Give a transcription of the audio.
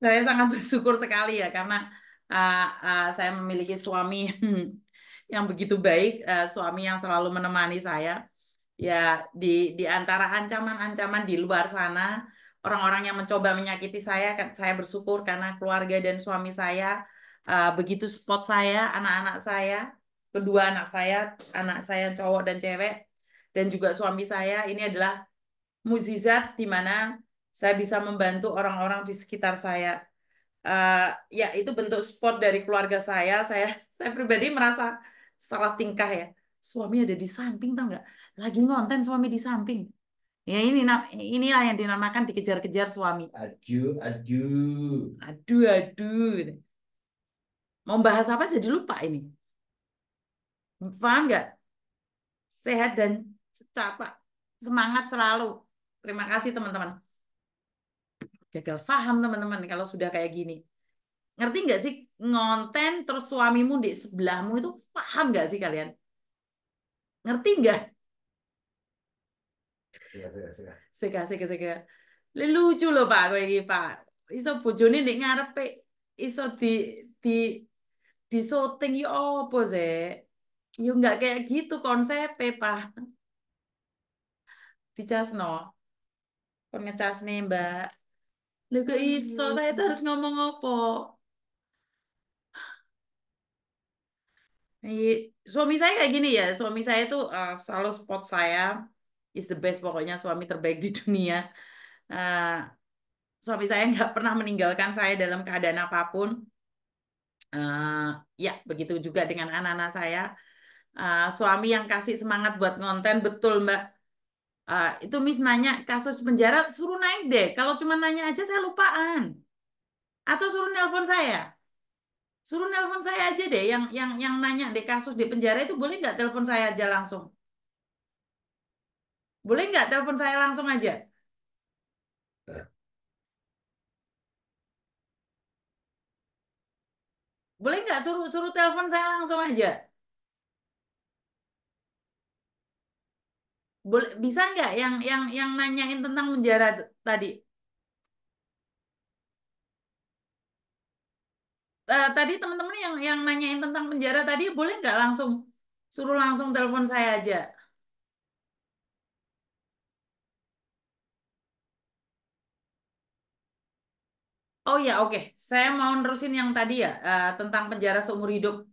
saya sangat bersyukur sekali ya karena uh, uh, saya memiliki suami yang begitu baik, uh, suami yang selalu menemani saya. Ya di di antara ancaman-ancaman di luar sana, orang-orang yang mencoba menyakiti saya, kan, saya bersyukur karena keluarga dan suami saya uh, begitu spot saya, anak-anak saya, kedua anak saya, anak saya cowok dan cewek, dan juga suami saya. Ini adalah mukjizat di mana saya bisa membantu orang-orang di sekitar saya uh, ya itu bentuk support dari keluarga saya saya saya pribadi merasa salah tingkah ya suami ada di samping tau nggak lagi ngonten suami di samping ya ini inilah yang dinamakan dikejar-kejar suami aduh aduh aduh aduh mau bahas apa jadi lupa ini paham nggak sehat dan secapa semangat selalu terima kasih teman-teman gagal paham teman-teman kalau sudah kayak gini. Ngerti nggak sih ngonten terus suamimu di sebelahmu itu paham nggak sih kalian? Ngerti nggak? Sega, sega, sega. Lucu loh Pak, kayak gini Pak. Iso bojone nih ngarepe iso di di di syuting yo ya opo sih? Yo ya nggak kayak gitu konsepnya Pak. Dicasno. Kon ngecas nih Mbak. Lu ke iya, iya, iso, iya. saya itu harus ngomong apa? Suami saya kayak gini ya, suami saya tuh uh, selalu spot saya is the best pokoknya suami terbaik di dunia. Uh, suami saya nggak pernah meninggalkan saya dalam keadaan apapun. Uh, ya, begitu juga dengan anak-anak saya. Uh, suami yang kasih semangat buat konten, betul Mbak Ah, itu Miss nanya kasus penjara suruh naik deh. Kalau cuma nanya aja saya lupaan. Atau suruh nelpon saya. Suruh nelpon saya aja deh yang yang yang nanya deh kasus di penjara itu boleh nggak telepon saya aja langsung? Boleh nggak telepon saya langsung aja? Boleh nggak suruh suruh telepon saya langsung aja? Boleh, bisa nggak yang yang yang nanyain tentang penjara tadi? Uh, tadi teman-teman yang yang nanyain tentang penjara tadi boleh nggak langsung suruh langsung telepon saya aja. Oh ya, oke. Saya mau nerusin yang tadi ya uh, tentang penjara seumur hidup.